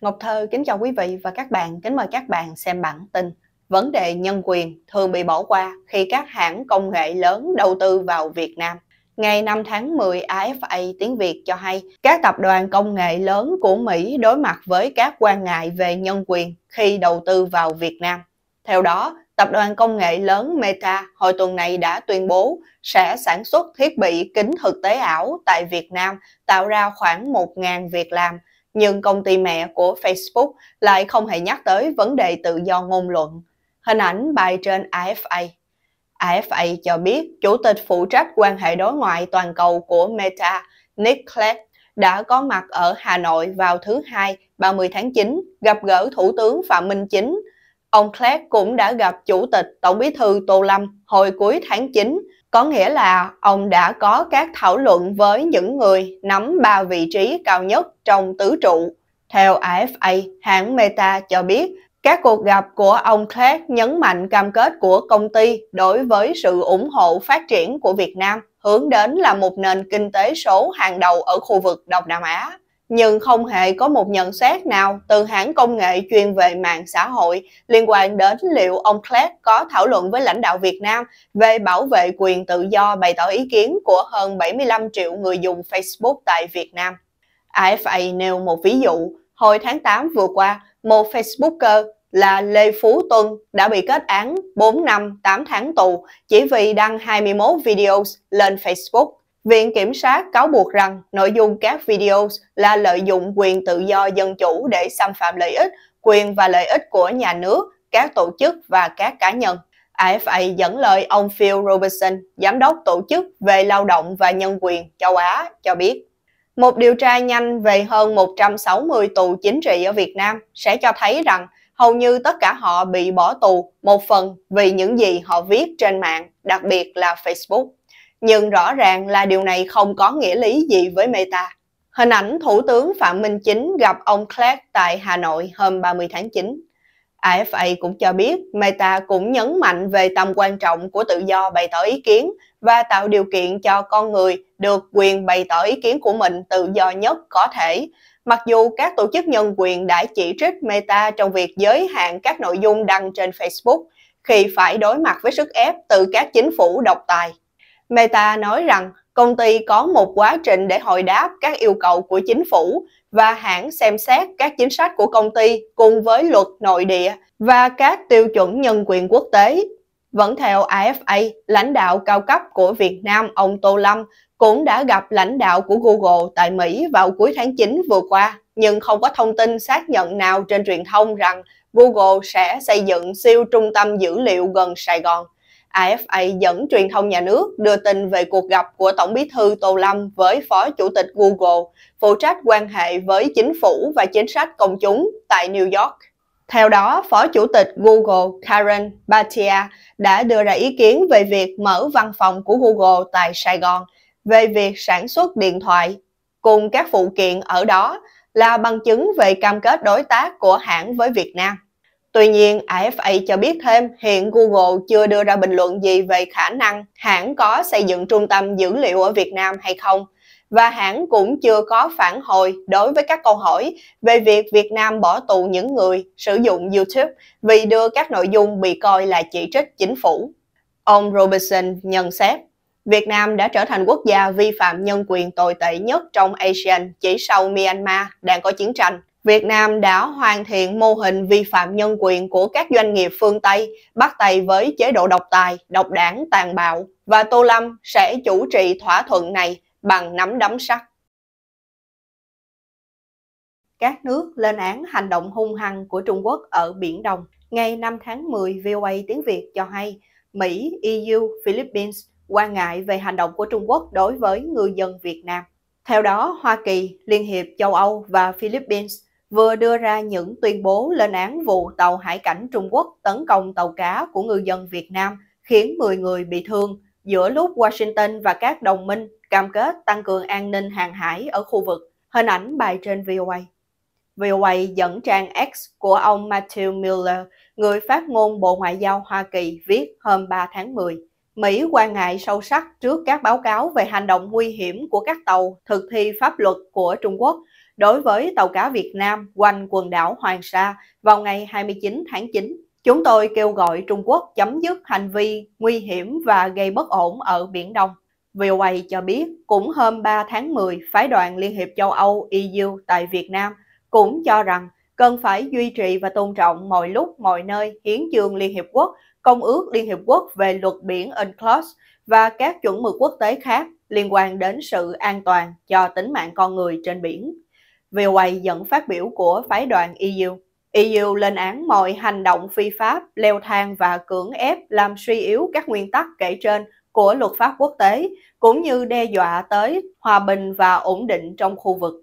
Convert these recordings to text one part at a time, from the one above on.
Ngọc Thơ kính chào quý vị và các bạn, kính mời các bạn xem bản tin. Vấn đề nhân quyền thường bị bỏ qua khi các hãng công nghệ lớn đầu tư vào Việt Nam. Ngày 5 tháng 10, AFA tiếng Việt cho hay các tập đoàn công nghệ lớn của Mỹ đối mặt với các quan ngại về nhân quyền khi đầu tư vào Việt Nam. Theo đó, tập đoàn công nghệ lớn Meta hồi tuần này đã tuyên bố sẽ sản xuất thiết bị kính thực tế ảo tại Việt Nam, tạo ra khoảng 1.000 việc làm – nhưng công ty mẹ của Facebook lại không hề nhắc tới vấn đề tự do ngôn luận. Hình ảnh bài trên AFA. AFA cho biết Chủ tịch phụ trách quan hệ đối ngoại toàn cầu của Meta, Nick Clegg, đã có mặt ở Hà Nội vào thứ Hai 30 tháng 9 gặp gỡ Thủ tướng Phạm Minh Chính. Ông Clegg cũng đã gặp Chủ tịch Tổng bí thư Tô Lâm hồi cuối tháng 9 có nghĩa là ông đã có các thảo luận với những người nắm ba vị trí cao nhất trong tứ trụ. Theo AFA, hãng Meta cho biết các cuộc gặp của ông Clark nhấn mạnh cam kết của công ty đối với sự ủng hộ phát triển của Việt Nam hướng đến là một nền kinh tế số hàng đầu ở khu vực Đông Nam Á nhưng không hề có một nhận xét nào từ hãng công nghệ chuyên về mạng xã hội liên quan đến liệu ông Clark có thảo luận với lãnh đạo Việt Nam về bảo vệ quyền tự do bày tỏ ý kiến của hơn 75 triệu người dùng Facebook tại Việt Nam. AFA nêu một ví dụ, hồi tháng 8 vừa qua, một Facebooker là Lê Phú Tuân đã bị kết án 4 năm 8 tháng tù chỉ vì đăng 21 video lên Facebook Viện Kiểm sát cáo buộc rằng nội dung các video là lợi dụng quyền tự do dân chủ để xâm phạm lợi ích, quyền và lợi ích của nhà nước, các tổ chức và các cá nhân. AFA dẫn lời ông Phil Robertson, giám đốc tổ chức về lao động và nhân quyền châu Á, cho biết. Một điều tra nhanh về hơn 160 tù chính trị ở Việt Nam sẽ cho thấy rằng hầu như tất cả họ bị bỏ tù một phần vì những gì họ viết trên mạng, đặc biệt là Facebook nhưng rõ ràng là điều này không có nghĩa lý gì với Meta. Hình ảnh Thủ tướng Phạm Minh Chính gặp ông Clark tại Hà Nội hôm 30 tháng 9. AFA cũng cho biết Meta cũng nhấn mạnh về tầm quan trọng của tự do bày tỏ ý kiến và tạo điều kiện cho con người được quyền bày tỏ ý kiến của mình tự do nhất có thể. Mặc dù các tổ chức nhân quyền đã chỉ trích Meta trong việc giới hạn các nội dung đăng trên Facebook khi phải đối mặt với sức ép từ các chính phủ độc tài. Meta nói rằng công ty có một quá trình để hồi đáp các yêu cầu của chính phủ và hãng xem xét các chính sách của công ty cùng với luật nội địa và các tiêu chuẩn nhân quyền quốc tế. Vẫn theo AFA, lãnh đạo cao cấp của Việt Nam ông Tô Lâm cũng đã gặp lãnh đạo của Google tại Mỹ vào cuối tháng 9 vừa qua, nhưng không có thông tin xác nhận nào trên truyền thông rằng Google sẽ xây dựng siêu trung tâm dữ liệu gần Sài Gòn – AFA dẫn truyền thông nhà nước đưa tin về cuộc gặp của Tổng bí thư Tô Lâm với Phó Chủ tịch Google, phụ trách quan hệ với chính phủ và chính sách công chúng tại New York. Theo đó, Phó Chủ tịch Google Karen Batia đã đưa ra ý kiến về việc mở văn phòng của Google tại Sài Gòn, về việc sản xuất điện thoại cùng các phụ kiện ở đó là bằng chứng về cam kết đối tác của hãng với Việt Nam. Tuy nhiên, AFA cho biết thêm hiện Google chưa đưa ra bình luận gì về khả năng hãng có xây dựng trung tâm dữ liệu ở Việt Nam hay không, và hãng cũng chưa có phản hồi đối với các câu hỏi về việc Việt Nam bỏ tù những người sử dụng YouTube vì đưa các nội dung bị coi là chỉ trích chính phủ. Ông Robertson nhận xét, Việt Nam đã trở thành quốc gia vi phạm nhân quyền tồi tệ nhất trong ASEAN chỉ sau Myanmar đang có chiến tranh Việt Nam đã hoàn thiện mô hình vi phạm nhân quyền của các doanh nghiệp phương Tây, bắt tay với chế độ độc tài, độc đảng tàn bạo và Tô Lâm sẽ chủ trì thỏa thuận này bằng nắm đấm sắt. Các nước lên án hành động hung hăng của Trung Quốc ở Biển Đông. Ngày 5 tháng 10, VOA tiếng Việt cho hay Mỹ, EU, Philippines quan ngại về hành động của Trung Quốc đối với người dân Việt Nam. Theo đó, Hoa Kỳ, Liên hiệp châu Âu và Philippines vừa đưa ra những tuyên bố lên án vụ tàu hải cảnh Trung Quốc tấn công tàu cá của ngư dân Việt Nam khiến 10 người bị thương giữa lúc Washington và các đồng minh cam kết tăng cường an ninh hàng hải ở khu vực. Hình ảnh bài trên VOA. VOA dẫn trang X của ông Matthew Miller, người phát ngôn Bộ Ngoại giao Hoa Kỳ viết hôm 3 tháng 10. Mỹ quan ngại sâu sắc trước các báo cáo về hành động nguy hiểm của các tàu thực thi pháp luật của Trung Quốc đối với tàu cá Việt Nam quanh quần đảo Hoàng Sa vào ngày 29 tháng 9. Chúng tôi kêu gọi Trung Quốc chấm dứt hành vi nguy hiểm và gây bất ổn ở Biển Đông. VOA cho biết, cũng hôm 3 tháng 10, Phái đoàn Liên hiệp châu Âu EU tại Việt Nam cũng cho rằng cần phải duy trì và tôn trọng mọi lúc, mọi nơi hiến chương Liên hiệp quốc, Công ước Liên hiệp quốc về luật biển UNCLOS và các chuẩn mực quốc tế khác liên quan đến sự an toàn cho tính mạng con người trên biển. VOA dẫn phát biểu của phái đoàn EU. EU lên án mọi hành động phi pháp, leo thang và cưỡng ép làm suy yếu các nguyên tắc kể trên của luật pháp quốc tế, cũng như đe dọa tới hòa bình và ổn định trong khu vực.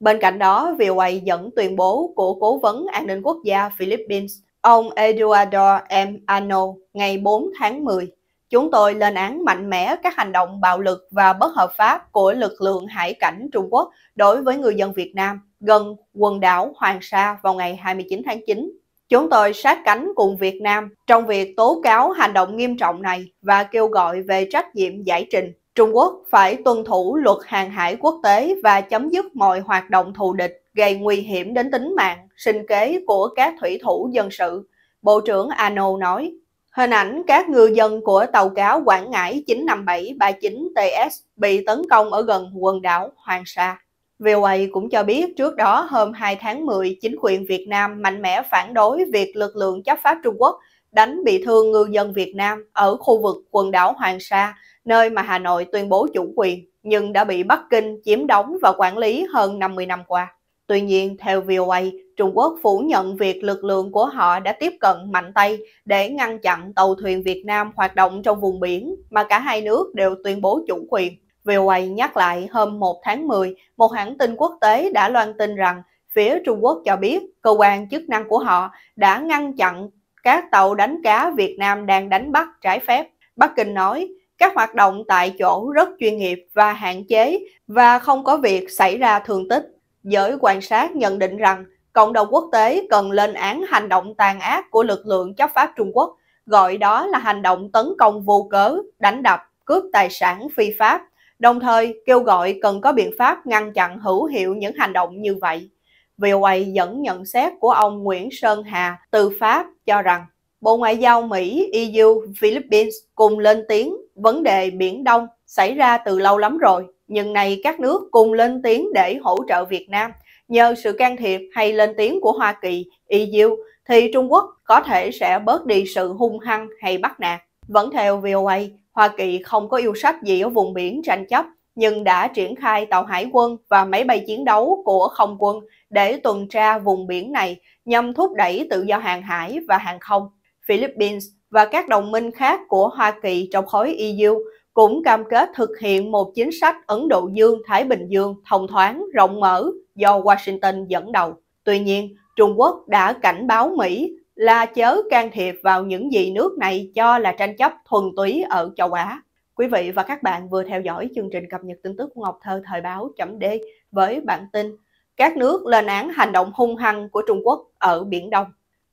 Bên cạnh đó, VOA dẫn tuyên bố của Cố vấn An ninh Quốc gia Philippines, ông Eduardo M. Ano, ngày 4 tháng 10. Chúng tôi lên án mạnh mẽ các hành động bạo lực và bất hợp pháp của lực lượng hải cảnh Trung Quốc đối với người dân Việt Nam gần quần đảo Hoàng Sa vào ngày 29 tháng 9. Chúng tôi sát cánh cùng Việt Nam trong việc tố cáo hành động nghiêm trọng này và kêu gọi về trách nhiệm giải trình. Trung Quốc phải tuân thủ luật hàng hải quốc tế và chấm dứt mọi hoạt động thù địch gây nguy hiểm đến tính mạng, sinh kế của các thủy thủ dân sự. Bộ trưởng Ano nói, Hình ảnh các ngư dân của tàu cá Quảng Ngãi 95739TS bị tấn công ở gần quần đảo Hoàng Sa. VOA cũng cho biết trước đó hôm 2 tháng 10, chính quyền Việt Nam mạnh mẽ phản đối việc lực lượng chấp pháp Trung Quốc đánh bị thương ngư dân Việt Nam ở khu vực quần đảo Hoàng Sa, nơi mà Hà Nội tuyên bố chủ quyền, nhưng đã bị Bắc Kinh chiếm đóng và quản lý hơn 50 năm qua. Tuy nhiên, theo VOA, Trung Quốc phủ nhận việc lực lượng của họ đã tiếp cận mạnh tay để ngăn chặn tàu thuyền Việt Nam hoạt động trong vùng biển mà cả hai nước đều tuyên bố chủ quyền. VOA nhắc lại hôm 1 tháng 10, một hãng tin quốc tế đã loan tin rằng phía Trung Quốc cho biết cơ quan chức năng của họ đã ngăn chặn các tàu đánh cá Việt Nam đang đánh bắt trái phép. Bắc Kinh nói, các hoạt động tại chỗ rất chuyên nghiệp và hạn chế và không có việc xảy ra thương tích. Giới quan sát nhận định rằng cộng đồng quốc tế cần lên án hành động tàn ác của lực lượng chấp pháp Trung Quốc, gọi đó là hành động tấn công vô cớ, đánh đập, cướp tài sản phi pháp, đồng thời kêu gọi cần có biện pháp ngăn chặn hữu hiệu những hành động như vậy. VOA dẫn nhận xét của ông Nguyễn Sơn Hà từ Pháp cho rằng Bộ Ngoại giao Mỹ, EU, Philippines cùng lên tiếng vấn đề Biển Đông xảy ra từ lâu lắm rồi, nhưng nay các nước cùng lên tiếng để hỗ trợ Việt Nam. Nhờ sự can thiệp hay lên tiếng của Hoa Kỳ, EU thì Trung Quốc có thể sẽ bớt đi sự hung hăng hay bắt nạt. Vẫn theo VOA, Hoa Kỳ không có yêu sách gì ở vùng biển tranh chấp, nhưng đã triển khai tàu hải quân và máy bay chiến đấu của không quân để tuần tra vùng biển này nhằm thúc đẩy tự do hàng hải và hàng không. Philippines và các đồng minh khác của Hoa Kỳ trong khối EU cũng cam kết thực hiện một chính sách Ấn Độ Dương-Thái Bình Dương thông thoáng, rộng mở do Washington dẫn đầu. Tuy nhiên, Trung Quốc đã cảnh báo Mỹ là chớ can thiệp vào những gì nước này cho là tranh chấp thuần túy ở châu Á. Quý vị và các bạn vừa theo dõi chương trình cập nhật tin tức của Ngọc Thơ thời báo chấm D với bản tin Các nước lên án hành động hung hăng của Trung Quốc ở Biển Đông.